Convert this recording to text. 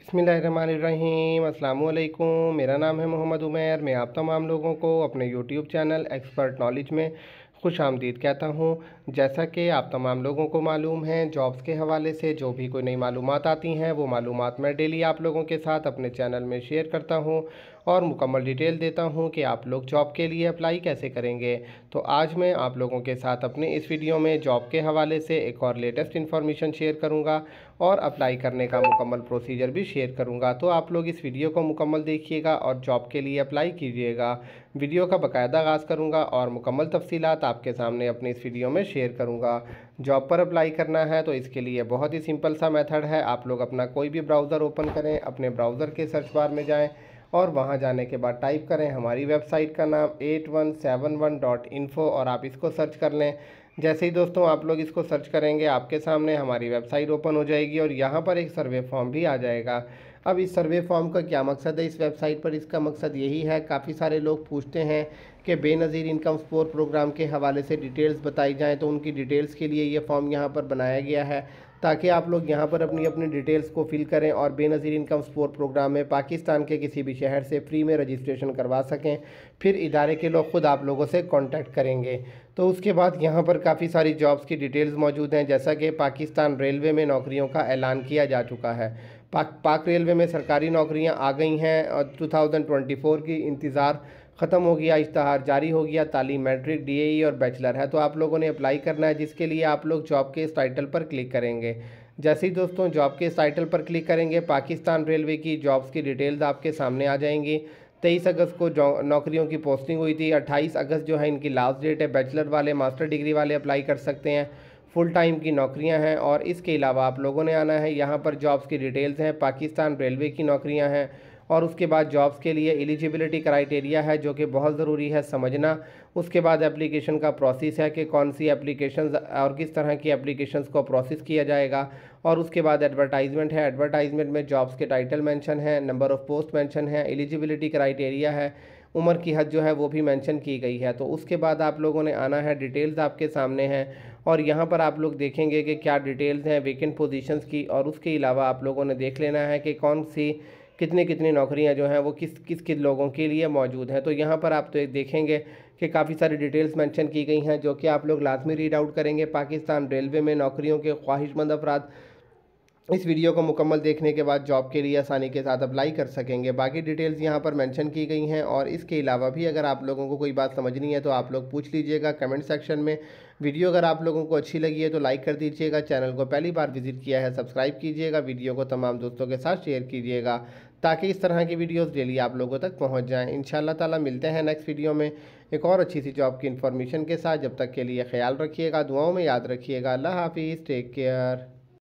बसमीम अल्लाम मेरा नाम है मोहम्मद उमैर मैं आप तमाम लोगों को अपने यूट्यूब चैनल एक्सपर्ट नॉलेज में खुश आमदीद कहता हूँ जैसा कि आप तमाम लोगों को मालूम है जॉब्स के हवाले से जो भी कोई नई मालूम आती हैं वो मालूम मैं डेली आप लोगों के साथ अपने चैनल में शेयर करता हूँ और मुकम्मल डिटेल देता हूँ कि आप लोग जॉब के लिए अप्लाई कैसे करेंगे तो आज मैं आप लोगों के साथ अपने इस वीडियो में जॉब के हवाले से एक और लेटेस्ट इन्फॉर्मेशन शेयर करूँगा और अप्लाई करने का मुकम्मल प्रोसीजर भी शेयर करूँगा तो आप लोग इस वीडियो को मुकम्मल देखिएगा और जॉब के लिए अप्लाई कीजिएगा वीडियो का बाकायदा आगाज़ करूँगा और मुकम्मल तफसीत आपके सामने अपनी इस वीडियो में शेयर करूँगा जॉब पर अप्लाई करना है तो इसके लिए बहुत ही सिंपल सा मेथड है आप लोग अपना कोई भी ब्राउज़र ओपन करें अपने ब्राउज़र के सर्च बार में जाएँ और वहाँ जाने के बाद टाइप करें हमारी वेबसाइट का नाम eight one seven one dot और आप इसको सर्च कर लें जैसे ही दोस्तों आप लोग इसको सर्च करेंगे आपके सामने हमारी वेबसाइट ओपन हो जाएगी और यहाँ पर एक सर्वे फॉर्म भी आ जाएगा अब इस सर्वे फॉर्म का क्या मकसद है इस वेबसाइट पर इसका मकसद यही है काफ़ी सारे लोग पूछते हैं कि बेनज़ीर इनकम स्पोर प्रोग्राम के हवाले से डिटेल्स बताई जाएँ तो उनकी डिटेल्स के लिए ये फॉर्म यहाँ पर बनाया गया है ताकि आप लोग यहाँ पर अपनी अपनी डिटेल्स को फिल करें और बेनज़ीर इनकम सपोर्ट प्रोग्राम में पाकिस्तान के किसी भी शहर से फ्री में रजिस्ट्रेशन करवा सकें फिर इदारे के लोग ख़ुद आप लोगों से कांटेक्ट करेंगे तो उसके बाद यहाँ पर काफ़ी सारी जॉब्स की डिटेल्स मौजूद हैं जैसा कि पाकिस्तान रेलवे में नौकरियों का ऐलान किया जा चुका है पाक पाक रेलवे में सरकारी नौकरियाँ आ गई हैं और 2024 की इंतज़ार ख़त्म हो गया इश्तहार जारी हो गया तालीम मैट्रिक डीएई e और बैचलर है तो आप लोगों ने अप्लाई करना है जिसके लिए आप लोग जॉब के इस टाइटल पर क्लिक करेंगे जैसे ही दोस्तों जॉब के इस टाइटल पर क्लिक करेंगे पाकिस्तान रेलवे की जॉब्स की डिटेल्स आपके सामने आ जाएंगी तेईस अगस्त को नौकरियों की पोस्टिंग हुई थी अट्ठाईस अगस्त जो है इनकी लास्ट डेट है बैचलर वाले मास्टर डिग्री वाले अप्लाई कर सकते हैं फुल टाइम की नौकरियां हैं और इसके अलावा आप लोगों ने आना है यहाँ पर जॉब्स की डिटेल्स हैं पाकिस्तान रेलवे की नौकरियां हैं और उसके बाद जॉब्स के लिए एलिजिबिलिटी क्राइटेरिया है जो कि बहुत ज़रूरी है समझना उसके बाद एप्लीकेशन का प्रोसेस है कि कौन सी एप्लीकेशन और किस तरह की एप्लीकेशन को प्रोसेस किया जाएगा और उसके बाद एडवर्टाइजमेंट है एडवर्टाइजमेंट में जॉब्स के टाइटल मैंशन है नंबर ऑफ़ पोस्ट मैंशन है एलिजिबिलिटी क्राइटेरिया है उम्र की हद जो है वो भी मेंशन की गई है तो उसके बाद आप लोगों ने आना है डिटेल्स आपके सामने हैं और यहाँ पर आप लोग देखेंगे कि क्या डिटेल्स हैं वेकेंट पोजीशंस की और उसके अलावा आप लोगों ने देख लेना है कि कौन सी कितने कितनी नौकरियां जो हैं वो किस किस किस लोगों के लिए मौजूद हैं तो यहाँ पर आप तो देखेंगे कि काफ़ी सारी डिटेल्स मेंशन की गई हैं जो कि आप लोग लाजमी रीड आउट करेंगे पाकिस्तान रेलवे में नौकरियों के ख्वाहिशमंद अफराद इस वीडियो को मुकम्मल देखने के बाद जॉब के लिए आसानी के साथ अप्लाई कर सकेंगे बाकी डिटेल्स यहाँ पर मेंशन की गई हैं और इसके अलावा भी अगर आप लोगों को कोई बात समझनी है तो आप लोग पूछ लीजिएगा कमेंट सेक्शन में वीडियो अगर आप लोगों को अच्छी लगी है तो लाइक कर दीजिएगा चैनल को पहली बार विजिट किया है सब्सक्राइब कीजिएगा वीडियो को तमाम दोस्तों के साथ शेयर कीजिएगा ताकि इस तरह की वीडियोस डेली आप लोगों तक पहुंच जाएं इन ताला मिलते हैं नेक्स्ट वीडियो में एक और अच्छी सी जॉब की इन्फॉर्मेशन के साथ जब तक के लिए ख्याल रखिएगा दुआओं में याद रखिएगा अल्लाह हाफिज़ टेक केयर